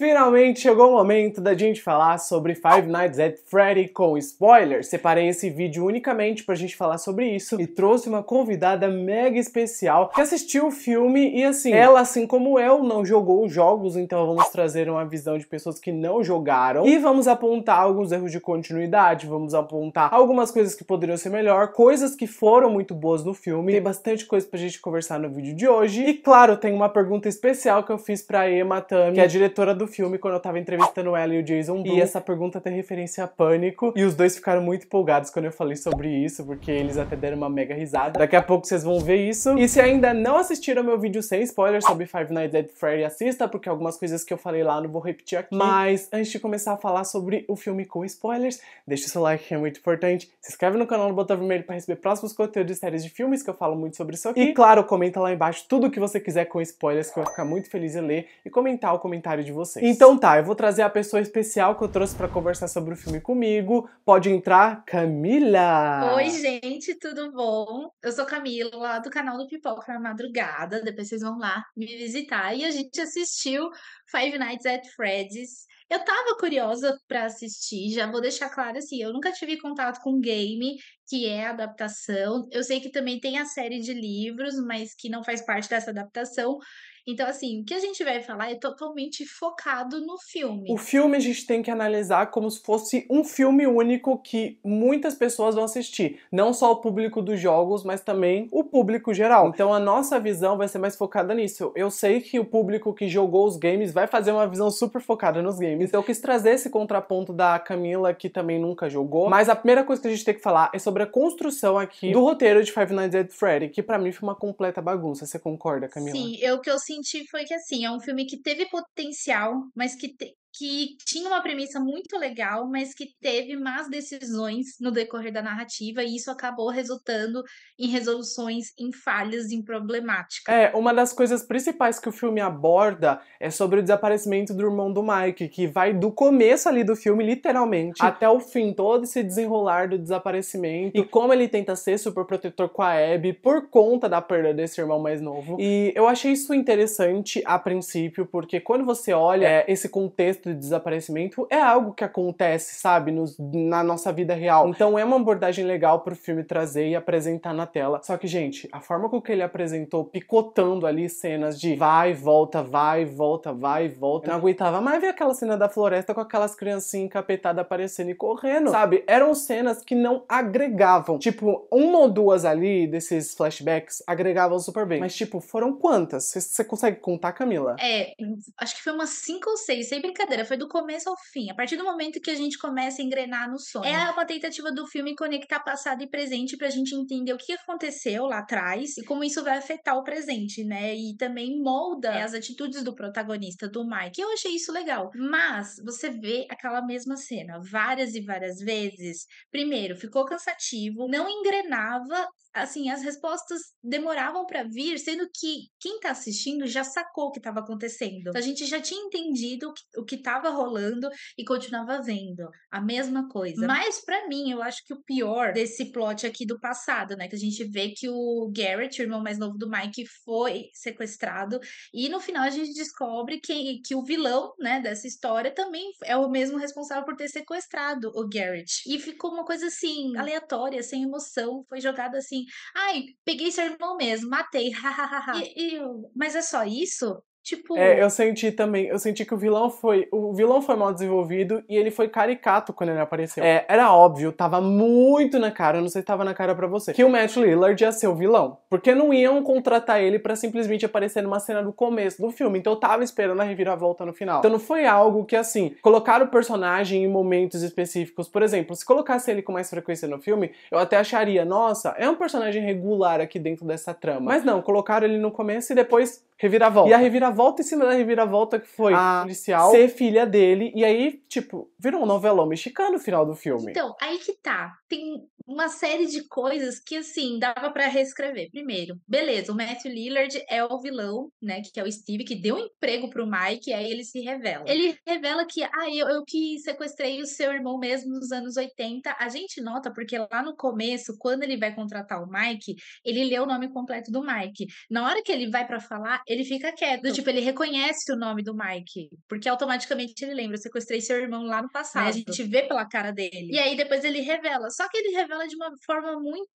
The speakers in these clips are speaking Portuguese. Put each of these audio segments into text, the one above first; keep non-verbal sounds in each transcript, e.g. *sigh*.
Finalmente chegou o momento da gente falar sobre Five Nights at Freddy com spoilers. Separei esse vídeo unicamente pra gente falar sobre isso e trouxe uma convidada mega especial que assistiu o filme e assim, ela assim como eu não jogou os jogos, então vamos trazer uma visão de pessoas que não jogaram e vamos apontar alguns erros de continuidade, vamos apontar algumas coisas que poderiam ser melhor, coisas que foram muito boas no filme. Tem bastante coisa pra gente conversar no vídeo de hoje e claro, tem uma pergunta especial que eu fiz pra Emma Tami, que é a diretora do filme quando eu tava entrevistando ela e o Jason Blum. E essa pergunta tem referência a pânico. E os dois ficaram muito empolgados quando eu falei sobre isso, porque eles até deram uma mega risada. Daqui a pouco vocês vão ver isso. E se ainda não assistiram meu vídeo sem spoiler sobre Five Nights at Freddy, assista, porque algumas coisas que eu falei lá não vou repetir aqui. Mas antes de começar a falar sobre o filme com spoilers, deixa o seu like que é muito importante. Se inscreve no canal no Botão Vermelho para receber próximos conteúdos de séries de filmes, que eu falo muito sobre isso aqui. E claro, comenta lá embaixo tudo o que você quiser com spoilers, que eu vou ficar muito feliz em ler e comentar o comentário de vocês vocês. Então tá, eu vou trazer a pessoa especial que eu trouxe para conversar sobre o filme comigo. Pode entrar, Camila! Oi, gente, tudo bom? Eu sou Camila, lá do canal do Pipoca na Madrugada. Depois vocês vão lá me visitar. E a gente assistiu Five Nights at Freddy's. Eu tava curiosa para assistir, já vou deixar claro assim, eu nunca tive contato com game, que é adaptação. Eu sei que também tem a série de livros, mas que não faz parte dessa adaptação. Então, assim, o que a gente vai falar é totalmente focado no filme. O filme a gente tem que analisar como se fosse um filme único que muitas pessoas vão assistir. Não só o público dos jogos, mas também o público geral. Então, a nossa visão vai ser mais focada nisso. Eu sei que o público que jogou os games vai fazer uma visão super focada nos games. Então, eu quis trazer esse contraponto da Camila, que também nunca jogou. Mas a primeira coisa que a gente tem que falar é sobre a construção aqui do roteiro de Five Nights at Freddy, que para mim foi uma completa bagunça. Você concorda, Camila? Sim, eu que eu senti foi que assim, é um filme que teve potencial, mas que te, que tinha uma premissa muito legal, mas que teve más decisões no decorrer da narrativa e isso acabou resultando em resoluções, em falhas, em problemática. É, uma das coisas principais que o filme aborda é sobre o desaparecimento do irmão do Mike, que vai do começo ali do filme, literalmente, até o fim, todo esse desenrolar do desaparecimento e como ele tenta ser super protetor com a Abby por conta da perda desse irmão mais novo. E eu achei isso interessante a princípio, porque quando você olha é, esse contexto de desaparecimento é algo que acontece, sabe, Nos, na nossa vida real. Então é uma abordagem legal pro filme trazer e apresentar na tela. Só que, gente, a forma com que ele apresentou, picotando ali cenas de vai, volta, vai, volta, vai, volta. Eu não aguentava mais ver aquela cena da floresta com aquelas criancinhas encapetadas aparecendo e correndo, sabe? Eram cenas que não agregavam. Tipo, uma ou duas ali desses flashbacks agregavam super bem. Mas, tipo, foram quantas? Você consegue contar, Camila? É, acho que foi umas cinco ou seis, sem brincadeira brincadeira, foi do começo ao fim. A partir do momento que a gente começa a engrenar no sonho. É uma tentativa do filme conectar passado e presente pra gente entender o que aconteceu lá atrás e como isso vai afetar o presente, né? E também molda as atitudes do protagonista, do Mike. Eu achei isso legal. Mas você vê aquela mesma cena várias e várias vezes. Primeiro, ficou cansativo, não engrenava assim, as respostas demoravam para vir, sendo que quem está assistindo já sacou o que estava acontecendo. Então, a gente já tinha entendido o que estava rolando e continuava vendo a mesma coisa. Uhum. Mas para mim, eu acho que o pior desse plot aqui do passado, né, que a gente vê que o Garrett, o irmão mais novo do Mike, foi sequestrado e no final a gente descobre que, que o vilão, né, dessa história também é o mesmo responsável por ter sequestrado o Garrett. E ficou uma coisa assim aleatória, sem emoção, foi jogada assim Assim, ai, peguei seu irmão mesmo, matei, *laughs* e, e, mas é só isso? Tipo... É, eu senti também, eu senti que o vilão foi, o vilão foi mal desenvolvido e ele foi caricato quando ele apareceu. É, era óbvio, tava muito na cara, não sei se tava na cara para você, que o Matt Lillard ia ser o vilão, porque não iam contratar ele para simplesmente aparecer numa cena do começo do filme, então eu tava esperando a reviravolta no final. Então não foi algo que assim, colocar o personagem em momentos específicos, por exemplo, se colocasse ele com mais frequência no filme, eu até acharia, nossa, é um personagem regular aqui dentro dessa trama. Mas não, colocaram ele no começo e depois reviravolta. E a reviravolta em cima da reviravolta que foi a policial ser filha dele. E aí, tipo, virou um novelão mexicano no final do filme. Então, aí que tá. Tem uma série de coisas que, assim, dava para reescrever. Primeiro, beleza, o Matthew Lillard é o vilão, né, que é o Steve, que deu um emprego pro Mike, e aí ele se revela. Ele revela que, ah, eu, eu que sequestrei o seu irmão mesmo nos anos 80. A gente nota porque lá no começo, quando ele vai contratar o Mike, ele lê o nome completo do Mike. Na hora que ele vai para falar, ele fica quieto. Tipo, ele reconhece o nome do Mike, porque automaticamente ele lembra, eu sequestrei seu irmão lá no passado. Né? A gente vê pela cara dele. E aí depois ele revela. Só que ele revela ela de uma forma muito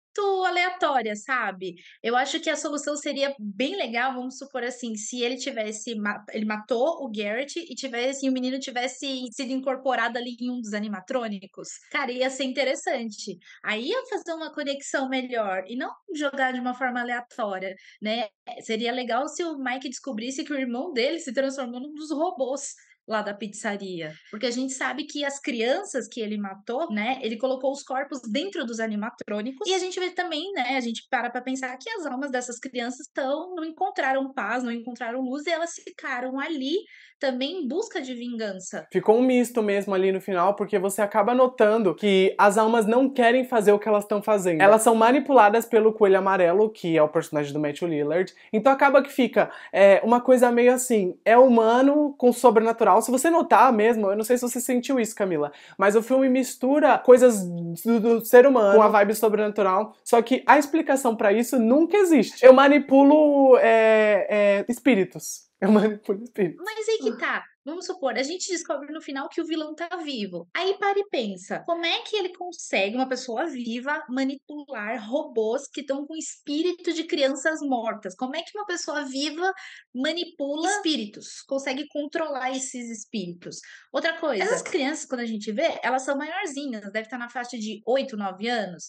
aleatória, sabe? Eu acho que a solução seria bem legal, vamos supor assim, se ele tivesse ele matou o Garrett e tivesse e o menino tivesse sido incorporado ali em um dos animatrônicos. Cara, ia ser interessante. Aí ia fazer uma conexão melhor e não jogar de uma forma aleatória, né? Seria legal se o Mike descobrisse que o irmão dele se transformou num dos robôs lá da pizzaria. Porque a gente sabe que as crianças que ele matou, né, ele colocou os corpos dentro dos animatrônicos. E a gente vê também, né, a gente para pra pensar que as almas dessas crianças estão, não encontraram paz, não encontraram luz e elas ficaram ali também em busca de vingança. Ficou um misto mesmo ali no final, porque você acaba notando que as almas não querem fazer o que elas estão fazendo. Elas são manipuladas pelo coelho amarelo, que é o personagem do Matthew Lillard. Então acaba que fica é, uma coisa meio assim, é humano com sobrenatural se você notar mesmo, eu não sei se você sentiu isso, Camila, mas o filme mistura coisas do, do ser humano com a vibe sobrenatural, só que a explicação para isso nunca existe. Eu manipulo é, é, espíritos. Eu *laughs* manipulo espíritos. Mas aí que tá. Vamos supor, a gente descobre no final que o vilão tá vivo. Aí para e pensa, como é que ele consegue, uma pessoa viva, manipular robôs que estão com espírito de crianças mortas? Como é que uma pessoa viva manipula espíritos? Consegue controlar esses espíritos? Outra coisa, essas crianças, quando a gente vê, elas são maiorzinhas, deve estar tá na faixa de 8, 9 anos.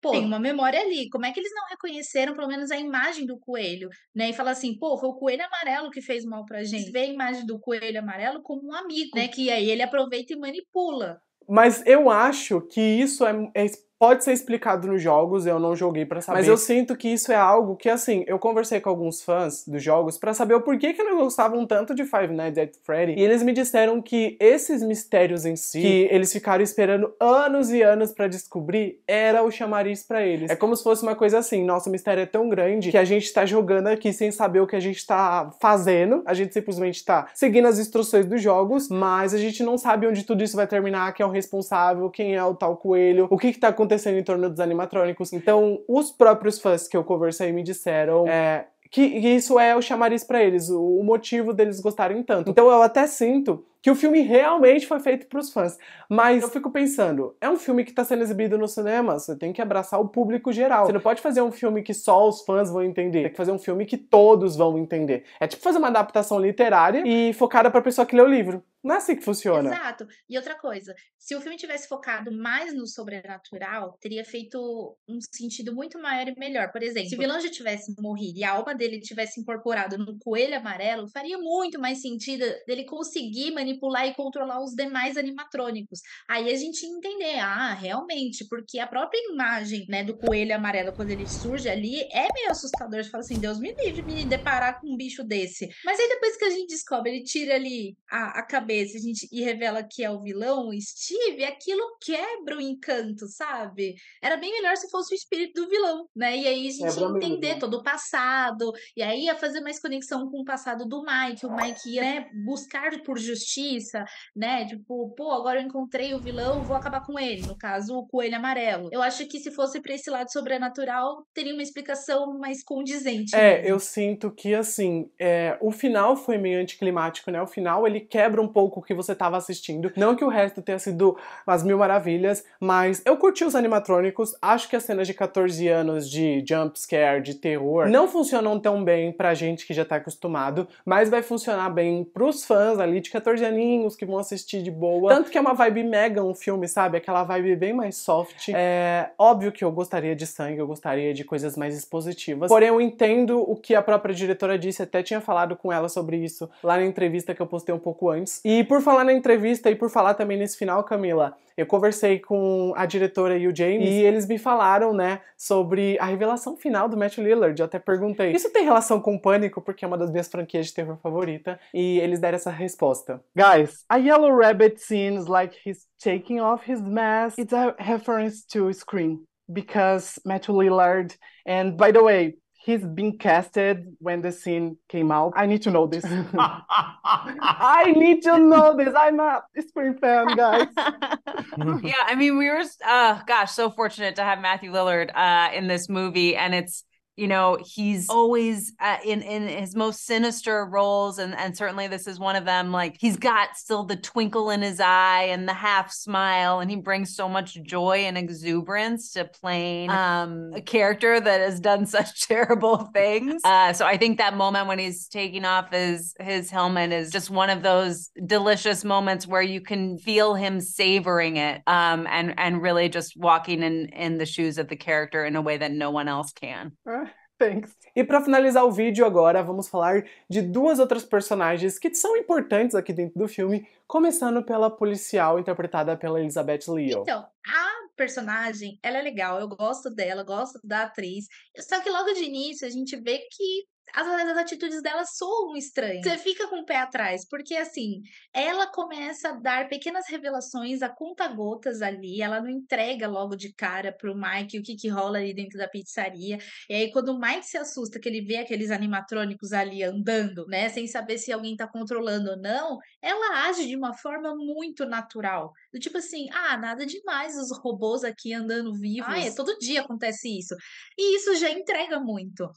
Pô, tem uma memória ali. Como é que eles não reconheceram pelo menos a imagem do coelho, né? E falar assim, pô, foi o coelho amarelo que fez mal pra gente. Vê a imagem do coelho amarelo como um amigo, né? Que aí ele aproveita e manipula. Mas eu acho que isso é, é Pode ser explicado nos jogos, eu não joguei para saber. Mas eu sinto que isso é algo que, assim, eu conversei com alguns fãs dos jogos para saber o porquê que eles gostavam tanto de Five Nights at Freddy. E eles me disseram que esses mistérios em si, que eles ficaram esperando anos e anos para descobrir, era o chamariz para eles. É como se fosse uma coisa assim: o mistério é tão grande que a gente tá jogando aqui sem saber o que a gente tá fazendo. A gente simplesmente tá seguindo as instruções dos jogos, mas a gente não sabe onde tudo isso vai terminar, quem é o responsável, quem é o tal coelho, o que que tá acontecendo acontecendo em torno dos animatrônicos. Então, os próprios fãs que eu conversei me disseram é, que, isso é o chamariz para eles, o motivo deles gostarem tanto. Então, eu até sinto que o filme realmente foi feito para os fãs. Mas eu fico pensando, é um filme que está sendo exibido no cinema, você tem que abraçar o público geral. Você não pode fazer um filme que só os fãs vão entender, tem que fazer um filme que todos vão entender. É tipo fazer uma adaptação literária e focada para pessoa que lê o livro. Não é assim que funciona. Exato. E outra coisa, se o filme tivesse focado mais no sobrenatural, teria feito um sentido muito maior e melhor. Por exemplo, se o vilão já tivesse morrido e a alma dele tivesse incorporado no coelho amarelo, faria muito mais sentido dele conseguir manipular manipular e controlar os demais animatrônicos. Aí a gente entender, ah, realmente, porque a própria imagem, né, do coelho amarelo quando ele surge ali é meio assustador. Você fala assim, Deus me livre me deparar com um bicho desse. Mas aí depois que a gente descobre, ele tira ali a, a cabeça a gente, e revela que é o vilão, o Steve, aquilo quebra o encanto, sabe? Era bem melhor se fosse o espírito do vilão, né? E aí a gente ia entender todo o passado, e aí ia fazer mais conexão com o passado do Mike, o Mike ia né, buscar por justiça justiça, né? Tipo, pô, agora eu encontrei o vilão, vou acabar com ele. No caso, o coelho amarelo. Eu acho que se fosse para esse lado sobrenatural, teria uma explicação mais condizente. É, eu sinto que, assim, é, o final foi meio anticlimático, né? O final ele quebra um pouco o que você tava assistindo. Não que o resto tenha sido as mil maravilhas, mas eu curti os animatrônicos. Acho que as cenas de 14 anos de jump scare, de terror, não funcionam tão bem pra gente que já tá acostumado, mas vai funcionar bem pros fãs ali de 14 anos que vão assistir de boa. Tanto que é uma vibe mega um filme, sabe? Aquela vibe bem mais soft. É óbvio que eu gostaria de sangue, eu gostaria de coisas mais expositivas. Porém, eu entendo o que a própria diretora disse, até tinha falado com ela sobre isso lá na entrevista que eu postei um pouco antes. E por falar na entrevista e por falar também nesse final, Camila, eu conversei com a diretora e o James e eles me falaram, né, sobre a revelação final do Matt Lillard. Eu até perguntei: "Isso tem relação com o Pânico, porque é uma das minhas franquias de terror favorita?" E eles deram essa resposta. Guys, a yellow rabbit seems like he's taking off his mask. It's a reference to Scream because Matthew Lillard, and by the way, he's been casted when the scene came out. I need to know this. *laughs* I need to know this. I'm a Scream fan, guys. *laughs* yeah, I mean, we were, uh, gosh, so fortunate to have Matthew Lillard uh, in this movie, and it's you know he's always uh, in in his most sinister roles and and certainly this is one of them like he's got still the twinkle in his eye and the half smile and he brings so much joy and exuberance to playing um, a character that has done *laughs* such terrible things uh, so i think that moment when he's taking off his his helmet is just one of those delicious moments where you can feel him savoring it um, and and really just walking in in the shoes of the character in a way that no one else can uh-huh. Thanks. E para finalizar o vídeo agora, vamos falar de duas outras personagens que são importantes aqui dentro do filme, começando pela policial interpretada pela Elizabeth Leo. Então, a personagem, ela é legal, eu gosto dela, gosto da atriz. Só que logo de início a gente vê que as vezes as atitudes dela soam estranhas. Você fica com o pé atrás, porque assim, ela começa a dar pequenas revelações a conta-gotas ali, ela não entrega logo de cara pro Mike o que que rola ali dentro da pizzaria. E aí quando o Mike se assusta que ele vê aqueles animatrônicos ali andando, né, sem saber se alguém tá controlando ou não, ela age de uma forma muito natural. Do tipo assim, ah, nada demais os robôs aqui andando vivos. Ah, é, todo dia acontece isso. E isso já entrega muito.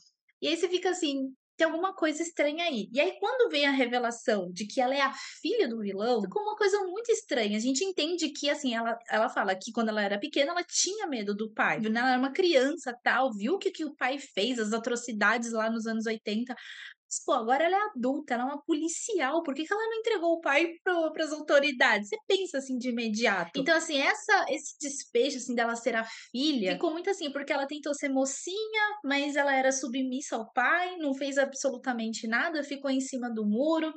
E aí você fica assim, tem alguma coisa estranha aí. E aí, quando vem a revelação de que ela é a filha do vilão, ficou uma coisa muito estranha. A gente entende que, assim, ela, ela fala que quando ela era pequena, ela tinha medo do pai. Ela era uma criança tal, viu o que, que o pai fez, as atrocidades lá nos anos 80. Mas, pô, agora ela é adulta, ela é uma policial, por que, que ela não entregou o pai para as autoridades? Você pensa assim de imediato. Então, assim, essa, esse despejo assim, dela ser a filha ficou muito assim, porque ela tentou ser mocinha, mas ela era submissa ao pai, não fez absolutamente nada, ficou em cima do muro.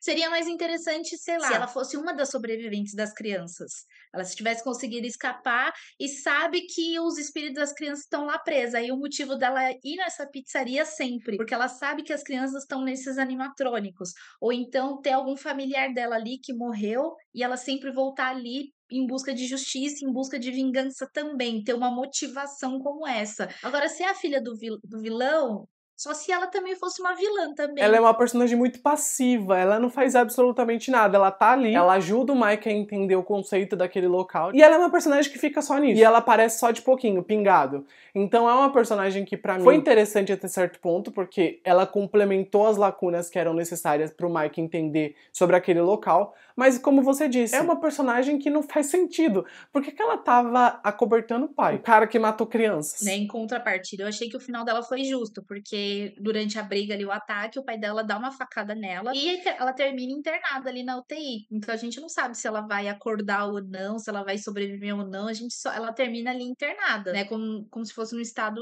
Seria mais interessante, sei lá, se ela fosse uma das sobreviventes das crianças. Ela se tivesse conseguido escapar e sabe que os espíritos das crianças estão lá presa. E o motivo dela ir nessa pizzaria sempre, porque ela sabe que as crianças estão nesses animatrônicos. Ou então ter algum familiar dela ali que morreu e ela sempre voltar ali em busca de justiça, em busca de vingança também, ter uma motivação como essa. Agora, se é a filha do, vil, do vilão, só se ela também fosse uma vilã também. Ela é uma personagem muito passiva, ela não faz absolutamente nada. Ela tá ali, ela ajuda o Mike a entender o conceito daquele local. E ela é uma personagem que fica só nisso. E ela aparece só de pouquinho, pingado. Então é uma personagem que para mim foi interessante até certo ponto, porque ela complementou as lacunas que eram necessárias pro Mike entender sobre aquele local. Mas como você disse, é uma personagem que não faz sentido. Por que, que ela tava acobertando o pai? O cara que matou crianças. Nem né, contrapartida, eu achei que o final dela foi justo, porque durante a briga ali, o ataque, o pai dela dá uma facada nela e ela termina internada ali na UTI. Então a gente não sabe se ela vai acordar ou não, se ela vai sobreviver ou não. A gente só, ela termina ali internada, né? Como, como se fosse no estado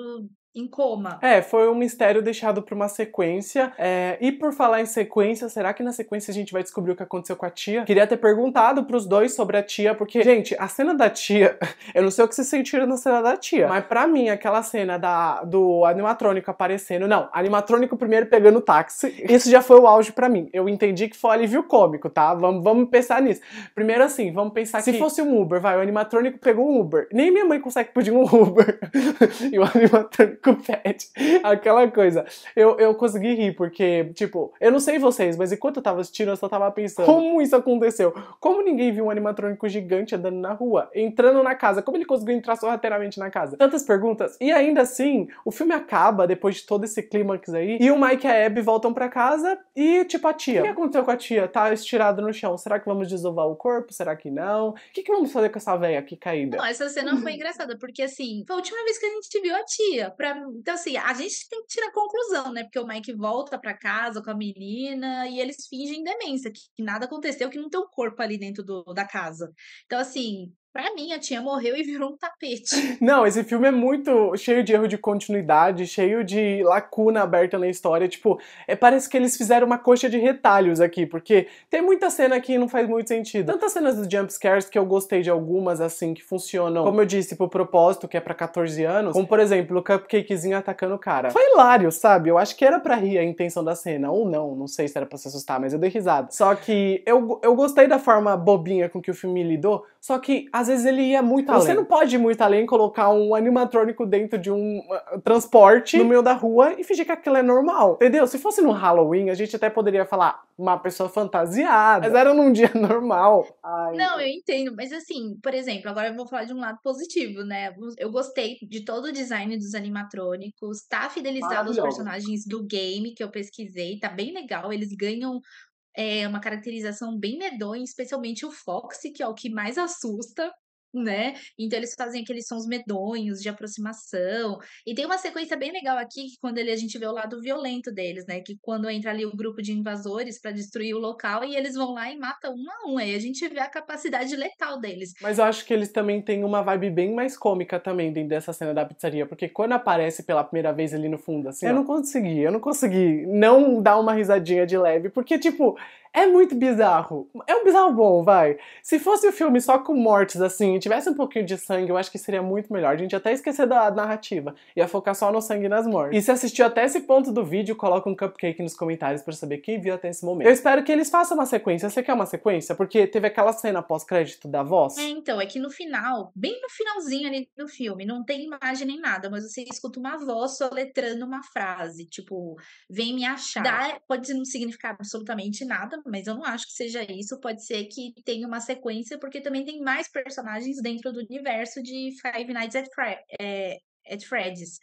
em coma. É, foi um mistério deixado para uma sequência. É, e por falar em sequência, será que na sequência a gente vai descobrir o que aconteceu com a tia? Queria ter perguntado pros dois sobre a tia, porque, gente, a cena da tia, *laughs* eu não sei o que vocês sentiram na cena da tia, mas para mim, aquela cena da, do animatrônico aparecendo, não, animatrônico primeiro pegando o táxi, *laughs* isso já foi o auge para mim. Eu entendi que foi alívio cômico, tá? Vamos, pensar nisso. Primeiro, assim, vamos pensar se que. Se fosse um Uber, vai, o animatrônico pegou um Uber. Nem minha mãe consegue pedir um *laughs* Uber. e o animatrônico com o pet. Aquela coisa. Eu, eu consegui rir, porque, tipo, eu não sei vocês, mas enquanto eu tava assistindo, eu só tava pensando como isso aconteceu. Como ninguém viu um animatrônico gigante andando na rua, entrando na casa? Como ele conseguiu entrar sorrateiramente na casa? Tantas perguntas. E ainda assim, o filme acaba depois de todo esse clímax aí, e o Mike e a Abby voltam para casa e, tipo, a tia. O que aconteceu com a tia? Tá estirada no chão. Será que vamos desovar o corpo? Será que não? O que, que vamos fazer com essa velha aqui caída? Não, essa cena foi engraçada, porque assim, foi a última vez que a gente viu a tia. Pra então, assim, a gente tem que tirar conclusão, né? Porque o Mike volta para casa com a menina e eles fingem demência, que nada aconteceu, que não tem um corpo ali dentro do, da casa. Então, assim, Pra mim, a tia morreu e virou um tapete. *laughs* Não, esse filme é muito cheio de erro de continuidade, cheio de lacuna aberta na história. Tipo, é, parece que eles fizeram uma coxa de retalhos aqui, porque tem muita cena que não faz muito sentido. Tantas cenas dos jumpscares que eu gostei de algumas, assim, que funcionam, como eu disse, pro propósito, que é pra 14 anos, como por exemplo, o cupcakezinho atacando o cara. Foi hilário, sabe? Eu acho que era pra rir a intenção da cena, ou não, não sei se era pra se assustar, mas eu dei risada. Só que eu, eu gostei da forma bobinha com que o filme lidou só que às vezes ele ia muito além. Você não pode ir muito além colocar um animatrônico dentro de um uh, transporte no meio da rua e fingir que aquilo é normal. Entendeu? Se fosse no Halloween, a gente até poderia falar uma pessoa fantasiada, mas era num dia *laughs* normal. Ai. Não, eu entendo, mas assim, por exemplo, agora eu vou falar de um lado positivo, né? Eu gostei de todo o design dos animatrônicos, tá fidelizado os personagens do game que eu pesquisei, tá bem legal. Eles ganham é uma caracterização bem medonha, especialmente o Fox, que é o que mais assusta né? Então eles fazem aqueles sons medonhos de aproximação. E tem uma sequência bem legal aqui que quando ele, a gente vê o lado violento deles, né? Que quando entra ali o um grupo de invasores para destruir o local e eles vão lá e matam um a um. Aí a gente vê a capacidade letal deles. Mas eu acho que eles também têm uma vibe bem mais cômica também dentro dessa cena da pizzaria, porque quando aparece pela primeira vez ali no fundo assim, eu não consegui, eu não consegui não dar uma risadinha de leve, porque tipo, é muito bizarro. É um bizarro bom, vai. Se fosse o um filme só com mortes, assim, e tivesse um pouquinho de sangue, eu acho que seria muito melhor. A gente ia até esquecer da narrativa. Ia focar só no sangue e nas mortes. E se assistiu até esse ponto do vídeo, coloca um cupcake nos comentários para saber quem viu até esse momento. Eu espero que eles façam uma sequência. Você quer uma sequência? Porque teve aquela cena pós-crédito da voz. É, então, é que no final, bem no finalzinho ali do filme, não tem imagem nem nada, mas você escuta uma voz soletrando uma frase, tipo, vem me achar. Dá, pode não significar absolutamente nada, mas eu não acho que seja isso. Pode ser que tenha uma sequência, porque também tem mais personagens dentro do universo de Five Nights at, Fre é, at Freddy's.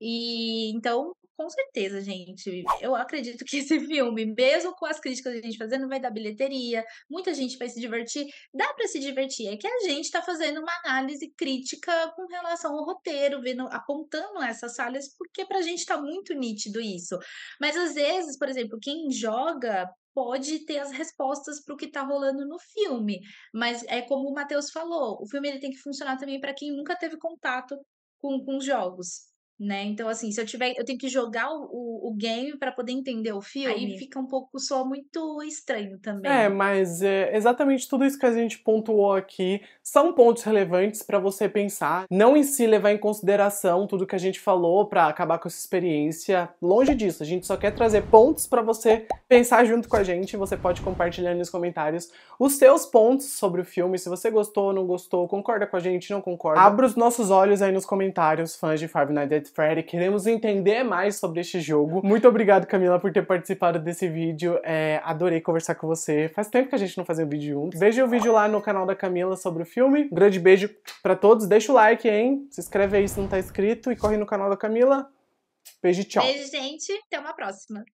E então com certeza, gente. Eu acredito que esse filme, mesmo com as críticas que a gente fazendo, vai dar bilheteria, muita gente vai se divertir. Dá para se divertir. É que a gente tá fazendo uma análise crítica com relação ao roteiro, vendo, apontando essas falhas, porque pra gente tá muito nítido isso. Mas às vezes, por exemplo, quem joga pode ter as respostas para o que está rolando no filme, mas é como o Matheus falou, o filme ele tem que funcionar também para quem nunca teve contato com, com os jogos né? Então, assim, se eu tiver, eu tenho que jogar o, o, game para poder entender o filme, aí fica um pouco só muito estranho também. É, mas é, exatamente tudo isso que a gente pontuou aqui são pontos relevantes para você pensar, não em si levar em consideração tudo que a gente falou para acabar com essa experiência. Longe disso, a gente só quer trazer pontos para você pensar junto com a gente. Você pode compartilhar nos comentários os seus pontos sobre o filme, se você gostou, não gostou, concorda com a gente, não concorda. Abra os nossos olhos aí nos comentários, fãs de Five Nights at Freddy. Queremos entender mais sobre este jogo. Uhum. Muito obrigado, Camila, por ter participado desse vídeo. É, adorei conversar com você. Faz tempo que a gente não fazia um vídeo juntos. Veja o vídeo lá no canal da Camila sobre o filme. Um grande beijo para todos. Deixa o like, hein? Se inscreve aí se não tá inscrito e corre no canal da Camila. Beijo, tchau. Beijo, gente. Até uma próxima.